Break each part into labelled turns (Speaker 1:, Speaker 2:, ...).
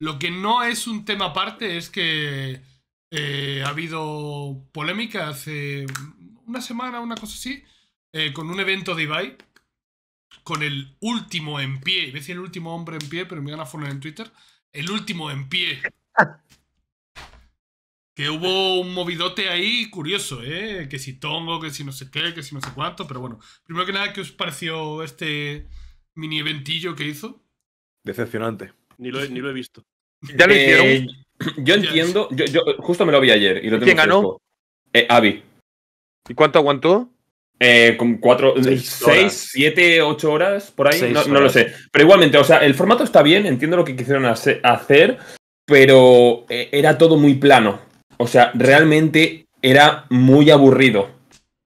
Speaker 1: Lo que no es un tema aparte es que eh, ha habido polémica hace una semana, una cosa así, eh, con un evento de Ibai, con el último en pie, me decía el último hombre en pie, pero me van a poner en Twitter, el último en pie. Que hubo un movidote ahí curioso, ¿eh? Que si tongo, que si no sé qué, que si no sé cuánto, pero bueno. Primero que nada, ¿qué os pareció este mini eventillo que hizo?
Speaker 2: Decepcionante.
Speaker 1: Ni lo he, visto.
Speaker 2: ¿Ya lo eh,
Speaker 3: hicieron? yo entiendo. Yo, justo me lo vi ayer. Y lo tengo ¿Quién ganó? Eh, ¿Y cuánto aguantó? Eh, con cuatro, seis, siete, ocho horas por ahí, no, lo sé. Pero igualmente, o sea, el formato está bien, entiendo lo que quisieron hacer, pero eh, era todo muy plano. O sea, realmente era muy aburrido.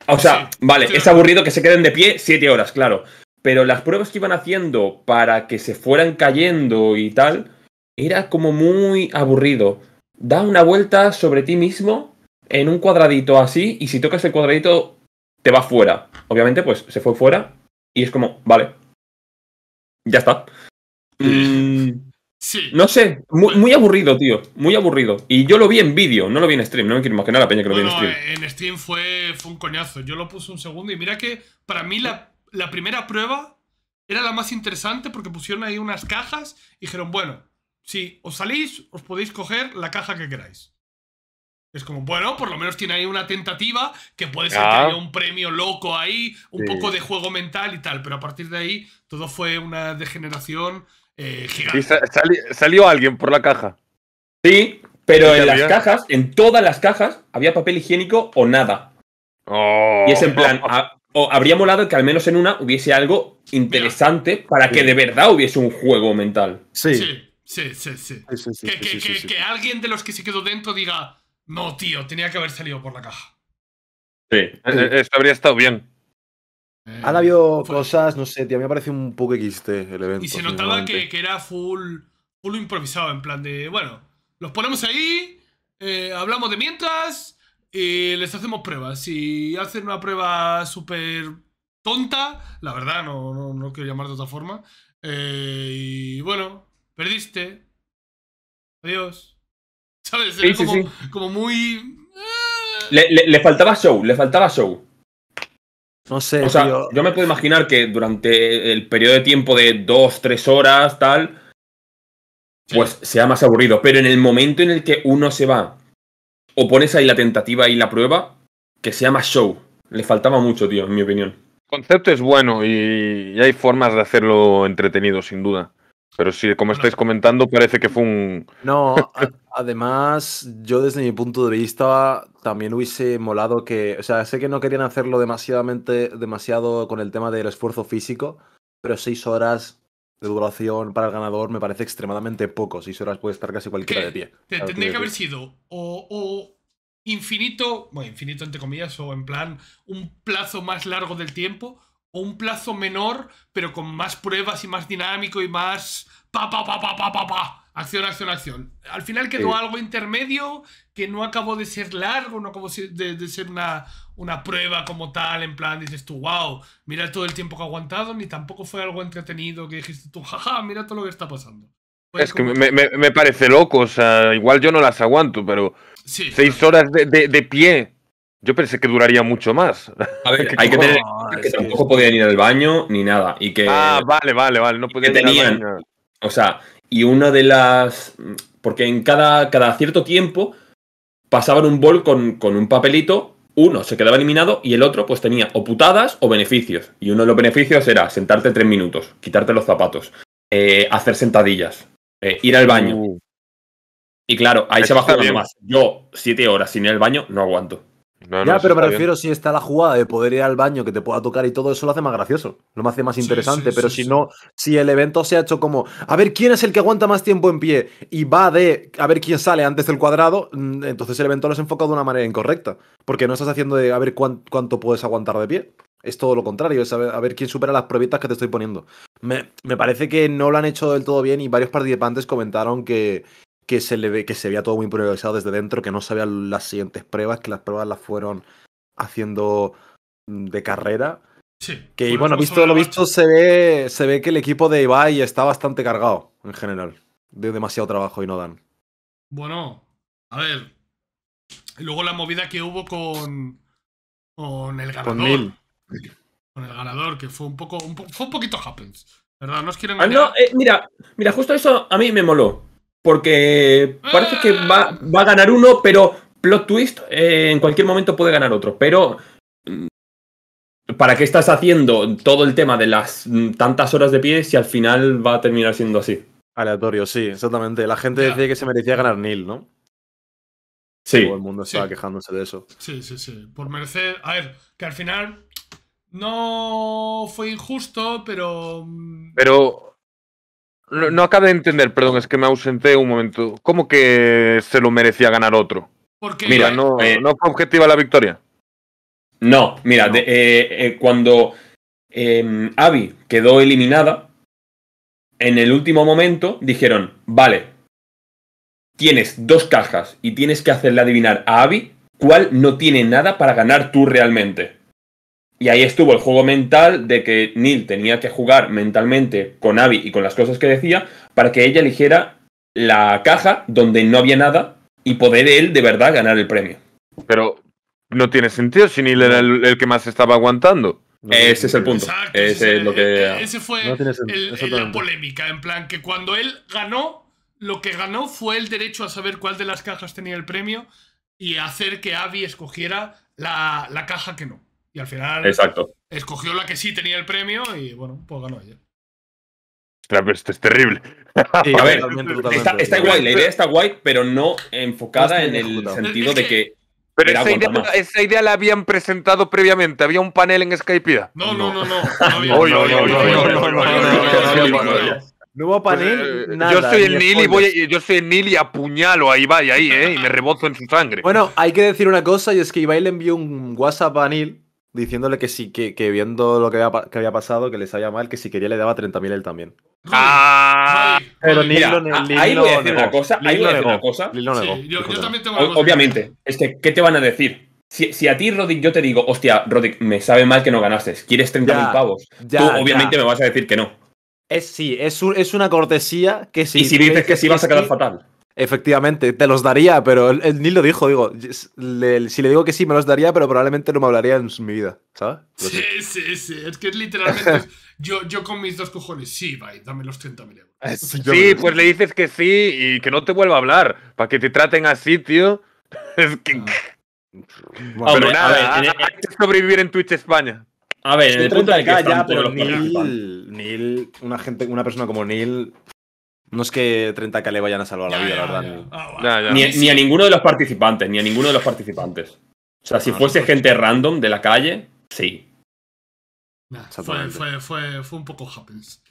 Speaker 3: O sea, vale, es aburrido que se queden de pie siete horas, claro pero las pruebas que iban haciendo para que se fueran cayendo y tal, era como muy aburrido. Da una vuelta sobre ti mismo en un cuadradito así y si tocas el cuadradito te va fuera. Obviamente pues se fue fuera y es como, vale, ya está. sí. Mm, no sé, muy, aburrido, tío. Muy aburrido. Y yo lo vi en vídeo, no lo vi en stream. No me quiero imaginar la peña que lo vi en stream.
Speaker 1: en stream fue, fue un coñazo. Yo lo puse un segundo y mira que para mí la la primera prueba era la más interesante porque pusieron ahí unas cajas y dijeron, bueno, si os salís, os podéis coger la caja que queráis. Es como, bueno, por lo menos tiene ahí una tentativa que puede ser que ah. haya un premio loco ahí, un poco de juego mental y tal, pero a partir de ahí todo fue una degeneración eh, gigante.
Speaker 2: salió alguien
Speaker 3: por la caja? Sí, pero en las cajas, en todas las cajas, había papel higiénico o nada. Oh. Y es en plan, o habría molado que al menos en una hubiese algo interesante para que de verdad hubiese un juego mental. Sí. Sí, sí, sí.
Speaker 2: Que, que,
Speaker 1: alguien de los que se quedó dentro diga, no, tío, tenía que haber salido por la
Speaker 2: caja. Sí, eh, esto habría estado bien.
Speaker 4: Eh, Han habido cosas, no sé, tío, a mí me parece un poco XT el evento. Y se notaba que,
Speaker 1: era full, full improvisado, en plan de, bueno, los ponemos ahí, eh, hablamos de mientras, y les hacemos pruebas. Si hacen una prueba súper tonta, la verdad, no, no, quiero llamar de otra forma. Eh, y bueno, perdiste. Adiós. ¿Sabes? como, muy. Eh.
Speaker 3: Le, faltaba show, le faltaba show. No sé. O sea, yo me puedo imaginar que durante el periodo de tiempo de dos, tres horas, tal, pues sea más aburrido. Pero en el momento en el que uno se va o pones ahí la tentativa y la prueba, que sea más show. Le faltaba mucho, tío, en mi opinión.
Speaker 2: El concepto es bueno y, hay formas de hacerlo entretenido, sin duda. Pero sí, como estáis comentando, parece que fue un...
Speaker 4: No, además, yo desde mi punto de vista también hubiese molado que... O sea, sé que no querían hacerlo demasiadamente, demasiado con el tema del esfuerzo físico, pero seis horas de duración para el ganador me parece extremadamente poco. si horas puede estar casi cualquiera de pie. tendría que haber
Speaker 1: sido o, o, infinito, bueno, infinito entre comillas, o en plan un plazo más largo del tiempo, o un plazo menor, pero con más pruebas y más dinámico y más... Pa, pa, pa, pa, pa, pa, pa acción, acción, acción. Al final quedó algo intermedio que no acabó de ser largo, no acabó de, ser una, una, prueba como tal, en plan, dices tú, wow, mira todo el tiempo que ha aguantado, ni tampoco fue algo entretenido que dijiste tú, jaja, mira todo lo que está pasando.
Speaker 2: es que me, parece loco, o sea, igual yo no las aguanto, pero seis horas de, pie. Yo pensé que duraría mucho más. A ver, hay que tener
Speaker 4: que tampoco podían
Speaker 2: ir al baño ni
Speaker 3: nada. Y que, ah, vale, vale, vale. No podían ir al o sea, y una de las. Porque en cada, cada cierto tiempo pasaban un bol con, con, un papelito, uno se quedaba eliminado y el otro pues tenía o putadas o beneficios. Y uno de los beneficios era sentarte tres minutos, quitarte los zapatos, eh, hacer sentadillas, eh, ir al baño. Uh. Y claro, ahí se bajaron más. Yo siete horas sin ir al baño no aguanto
Speaker 2: ya, pero me refiero
Speaker 4: si está la jugada de poder ir al baño, que te pueda tocar y todo eso lo hace más gracioso, lo hace más interesante. pero si no, si el evento se ha hecho como, a ver quién es el que aguanta más tiempo en pie y va de a ver quién sale antes del cuadrado, mm, entonces el evento lo has enfocado de una manera incorrecta. Porque no estás haciendo de a ver cuánto puedes aguantar de pie. Es todo lo contrario, es a ver, quién supera las pruebitas que te estoy poniendo. Me, me parece que no lo han hecho del todo bien y varios participantes comentaron que, que se le ve, que se veía todo muy priorizado desde dentro, que no sabían las siguientes pruebas, que las pruebas las fueron haciendo mm, de carrera.
Speaker 1: Sí. Que bueno, visto lo
Speaker 4: visto se ve, se ve que el equipo de Ibai está bastante cargado en general. De demasiado trabajo y no dan.
Speaker 1: Bueno, a ver. Luego la movida que hubo con con el ganador. Con, el ganador que fue un poco fue un poquito happens. ¿Verdad? No os quieren ah,
Speaker 3: eh, mira, mira, justo eso a mí me moló porque parece que va, a ganar uno, pero plot twist, eh, en cualquier momento puede ganar otro. Pero, mm, ¿para qué estás haciendo todo el tema de las mm, tantas horas de pie si al final va a terminar siendo así? Aleatorio, sí, exactamente. La gente decía
Speaker 4: que se merecía ganar Neil, ¿no? Sí. Todo el mundo estaba quejándose de eso.
Speaker 1: Sí, sí, sí. Por merecer. A ver, que al final no fue injusto, pero.
Speaker 2: Mm, pero no, acabo de entender, perdón, es que me ausenté un momento. ¿Cómo que se lo merecía ganar otro? mira, no, eh, no fue objetiva la victoria. No, mira, eh, eh, cuando em, Abby
Speaker 3: quedó eliminada, en el último momento dijeron, vale, tienes dos cajas y tienes que hacerle adivinar a Abby cuál no tiene nada para ganar tú realmente. Y ahí estuvo el juego mental de que Neil tenía que jugar mentalmente con Abby y con las cosas que decía para que ella eligiera la
Speaker 2: caja donde no había nada y poder él de verdad ganar el premio. Pero no tiene sentido si Neil era el, que más estaba aguantando. ese es el punto. E, e,
Speaker 1: ese, fue la polémica, en plan que cuando él ganó, lo que ganó fue el derecho a saber cuál de las cajas tenía el premio y hacer que Abby escogiera la caja que no. Y al final escogió la que sí tenía el premio y bueno, pues ganó ella.
Speaker 2: esto es terrible. a ver, está,
Speaker 1: guay,
Speaker 3: la idea está
Speaker 2: guay, pero no enfocada en el sentido de que. Pero esa idea, la habían presentado previamente. Había un panel en Skype. No, no,
Speaker 4: no, no. No panel. yo soy el Nil y voy,
Speaker 2: yo soy el Nil y apuñalo a Ibai ahí, ¿eh? Y me rebozo en su sangre.
Speaker 4: Bueno, hay que decir una cosa y es que Ibai le envió un WhatsApp a Nil diciéndole que sí, que, que viendo lo que había, que había, pasado, que le sabía mal, que si quería le daba 30.000 él también.
Speaker 2: ¡Ah! Pero ni lo negó. Ahí voy a decir una cosa. Ahí voy a decir una
Speaker 3: cosa. yo, también Obviamente. Es que, ¿qué te van a decir? Si, a ti, Roddick, yo te digo, hostia, Rodic, me sabe mal que no ganaste. ¿Quieres 30.000 pavos? Ya, Tú, obviamente, me vas a decir que no.
Speaker 4: Es, sí, es, es una cortesía que si. Y si dices que sí vas a quedar fatal. Efectivamente, te los daría, pero el Neil lo dijo, digo, si le digo que sí, me los daría, pero probablemente no me hablaría en mi vida, ¿sabes? sí,
Speaker 1: sí, sí, es que es literalmente, yo, yo con mis dos cojones, sí, vai, dame los 30.000 euros.
Speaker 4: Sí, pues le dices que sí y que
Speaker 2: no te vuelva a hablar, para que te traten así, tío. Es que... Ah. pero nada, hay que sobrevivir en Twitch España. A ver, en el punto de que ya, pero Neil,
Speaker 4: Neil, una, gente, una persona como Neil no es que 30k le vayan a salvar la vida, la verdad.
Speaker 1: Ah, ni, a ninguno
Speaker 4: de los participantes, ni a ninguno de los participantes. O sea, si
Speaker 3: ah, fuese gente random de la calle, sí. fue,
Speaker 1: fue, un poco happens.